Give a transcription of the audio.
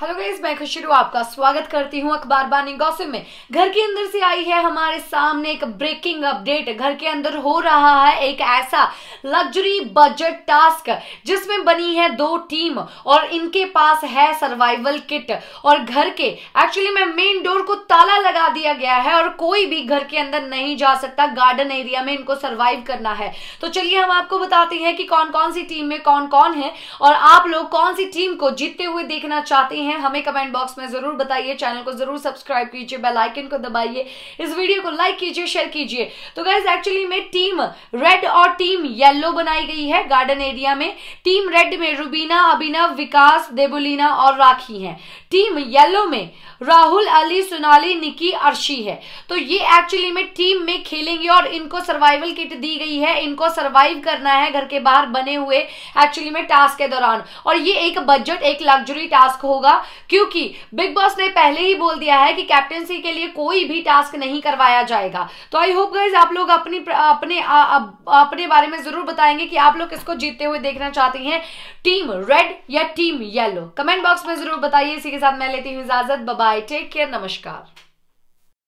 hello guys मैं खुशरू आपका स्वागत करती हूं अखबार बानी गौसिम में घर के अंदर से आई है हमारे सामने एक ब्रेकिंग अपडेट घर के अंदर हो रहा है एक ऐसा लग्जरी बजट टास्क जिसमें बनी है दो टीम और इनके पास है सर्वाइवल किट और घर के एक्चुअली में मेन डोर को ताला लगा दिया गया है और कोई भी घर के अंदर नहीं जा सकता गार्डन एरिया में इनको सर्वाइव करना है तो चलिए हम आपको बताते हैं कि कौन कौन सी टीम में कौन कौन है और आप लोग कौन सी टीम को जीतते हुए देखना चाहते हैं हैं हमें कमेंट बॉक्स में जरूर बताइए चैनल को जरूर सब्सक्राइब कीजिए बेल आइकन को दबाइए इस वीडियो को लाइक कीजिए शेयर कीजिए तो गाइज एक्चुअली में टीम रेड और टीम येलो बनाई गई है गार्डन एरिया में टीम रेड में रुबीना अभिनव विकास देबुलीना और राखी है टीम येलो में राहुल अली सोनाली निकी अर्शी है तो ये एक्चुअली में टीम में खेलेंगे और इनको सर्वाइवल किट दी गई है इनको सर्वाइव करना है घर के बाहर बने हुए एक्चुअली में टास्क के दौरान और ये एक बजट एक लग्जरी टास्क होगा होगा क्योंकि बिग बॉस ने पहले ही बोल दिया है कि कैप्टनसी के लिए कोई भी टास्क नहीं करवाया जाएगा तो आई होप गाइज आप लोग अपनी अपने आ, अपने बारे में जरूर बताएंगे कि आप लोग किसको जीतते हुए देखना चाहते हैं टीम रेड या टीम येलो कमेंट बॉक्स में जरूर बताइए इसी के साथ मैं लेती हूँ इजाजत बबाई टेक केयर नमस्कार